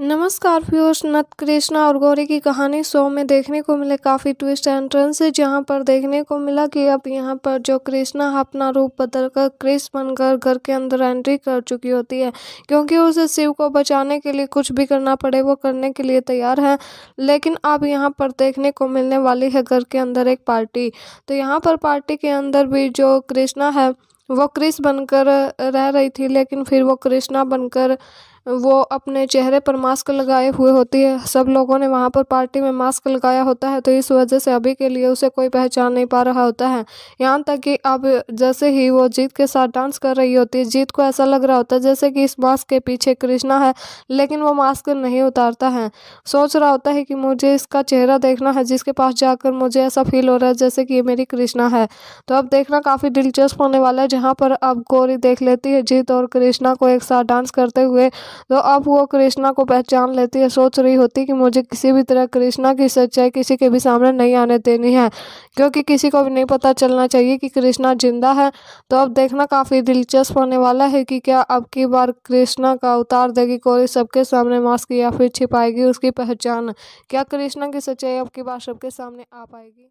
नमस्कार फ्यूर्स नत कृष्णा और गौरी की कहानी शो में देखने को मिले काफ़ी ट्विस्ट एंट्रेंस जहां पर देखने को मिला कि अब यहां पर जो कृष्णा अपना रूप बदलकर क्रिस बनकर घर के अंदर एंट्री कर चुकी होती है क्योंकि उसे शिव को बचाने के लिए कुछ भी करना पड़े वो करने के लिए तैयार है लेकिन अब यहाँ पर देखने को मिलने वाली है घर के अंदर एक पार्टी तो यहाँ पर पार्टी के अंदर भी जो कृष्णा है वो क्रिस बनकर रह रही थी लेकिन फिर वो कृष्णा बनकर वो अपने चेहरे पर मास्क लगाए हुए होती है सब लोगों ने वहाँ पर पार्टी में मास्क लगाया होता है तो इस वजह से अभी के लिए उसे कोई पहचान नहीं पा रहा होता है यहाँ तक कि अब जैसे ही वो जीत के साथ डांस कर रही होती है जीत को ऐसा लग रहा होता है जैसे कि इस मास्क के पीछे कृष्णा है लेकिन वो मास्क नहीं उतारता है सोच रहा होता है कि मुझे इसका चेहरा देखना है जिसके पास जाकर मुझे ऐसा फील हो रहा है जैसे कि ये मेरी कृष्णा है तो अब देखना काफ़ी दिलचस्प होने वाला है जहाँ पर अब गौरी देख लेती है जीत और कृष्णा को एक साथ डांस करते हुए तो अब वो कृष्णा को पहचान लेती है सोच रही होती कि मुझे किसी भी तरह कृष्णा की सच्चाई किसी के भी सामने नहीं आने देनी है क्योंकि किसी को भी नहीं पता चलना चाहिए कि कृष्णा जिंदा है तो अब देखना काफ़ी दिलचस्प होने वाला है कि क्या अब की बार कृष्णा का उतार देगी कोई सबके सामने मास्क या फिर छिपाएगी उसकी पहचान क्या कृष्णा की सच्चाई अब की बार सबके सामने आ पाएगी